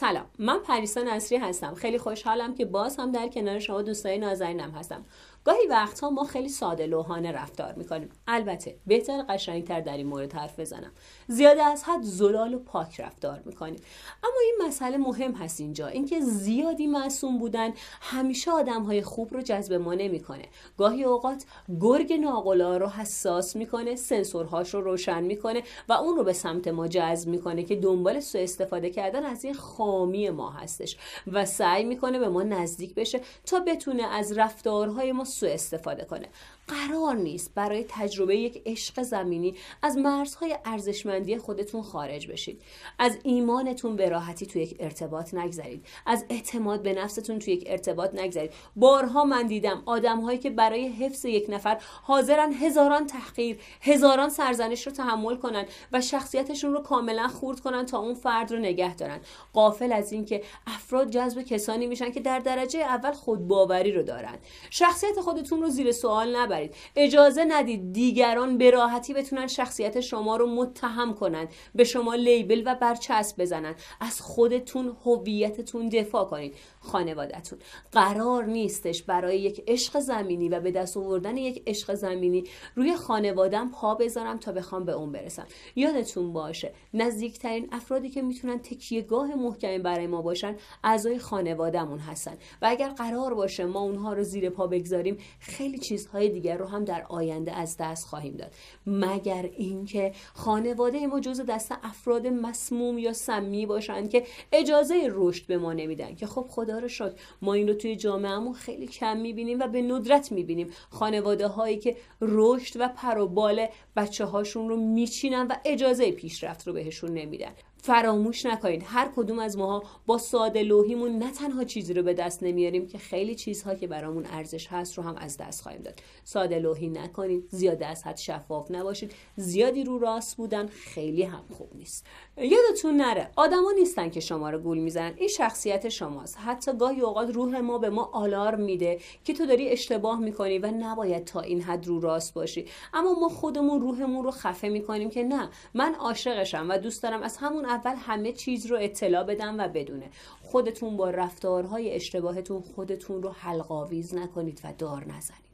سلام من پریسا نصری هستم خیلی خوشحالم که باز هم در کنار شما دوستای نازنینم هستم گاهی وقتها ما خیلی ساده لوحانه رفتار میکنیم البته بهتر قشنگتر در این مورد حرف بزنم زیاده از حد زلال و پاک رفتار میکنیم اما این مسئله مهم هست اینجا اینکه زیادی معصوم بودن همیشه آدم های خوب رو جذب ما نمیکنه گاهی اوقات گرگ ناقلا رو حساس میکنه سنسورهاش رو روشن میکنه و اون رو به سمت ما جذب میکنه که دنبال سوء استفاده کردن از این خامی ما هستش و سعی میکنه به ما نزدیک بشه تا بتونه از رفتارهای ما سوء استفاده کنه قرار نیست برای تجربه یک عشق زمینی از مرزهای ارزشمندی خودتون خارج بشید از ایمانتون به راحتی تو یک ارتباط نگذرید از اعتماد به نفستون تو یک ارتباط نگذرید بارها من دیدم آدمهایی که برای حفظ یک نفر حاضرن هزاران تحقیر هزاران سرزنش رو تحمل کنن و شخصیتشون رو کاملا خورد کنن تا اون فرد رو نگه دارن قافل از اینکه افراد جذب کسانی میشن که در درجه اول خودباوری رو دارن شخصیت خودتون رو زیر سوال نبرید اجازه ندید دیگران به راحتی بتونن شخصیت شما رو متهم کنند به شما لیبل و برچسب بزنن از خودتون هویتتون دفاع کنید خانوادهتون قرار نیستش برای یک عشق زمینی و به دست آوردن یک عشق زمینی روی خانوادم پا بذارم تا بخوام به اون برسم یادتون باشه نزدیکترین افرادی که میتونن گاه محکمی برای ما باشن اعضای خانوادهمون هستن و اگر قرار باشه ما اونها رو زیر پا بگذاریم خیلی چیزهای دیگر رو هم در آینده از دست خواهیم داد مگر اینکه خانواده ما جزء دست افراد مسموم یا سمی باشند که اجازه رشد به ما نمیدن که خب خدا رو شد ما این رو توی جامعهمون خیلی کم میبینیم و به ندرت میبینیم خانواده هایی که رشد و پروبال بچه هاشون رو میچینن و اجازه پیشرفت رو بهشون نمیدن فراموش نکنید هر کدوم از ماها با ساده لوحیمون نه تنها چیزی رو به دست نمیاریم که خیلی چیزها که برامون ارزش هست رو هم از دست خواهیم داد ساده لوحی نکنید زیاد از حد شفاف نباشید زیادی رو راست بودن خیلی هم خوب نیست یادتون نره آدما نیستن که شما رو گول میزنن این شخصیت شماست حتی گاهی اوقات روح ما به ما آلار میده که تو داری اشتباه میکنی و نباید تا این حد رو راست باشی اما ما خودمون روحمون رو خفه میکنیم که نه من عاشقشم و دوست دارم از همون اول همه چیز رو اطلاع بدم و بدونه خودتون با رفتارهای اشتباهتون خودتون رو حلقاویز نکنید و دار نزنید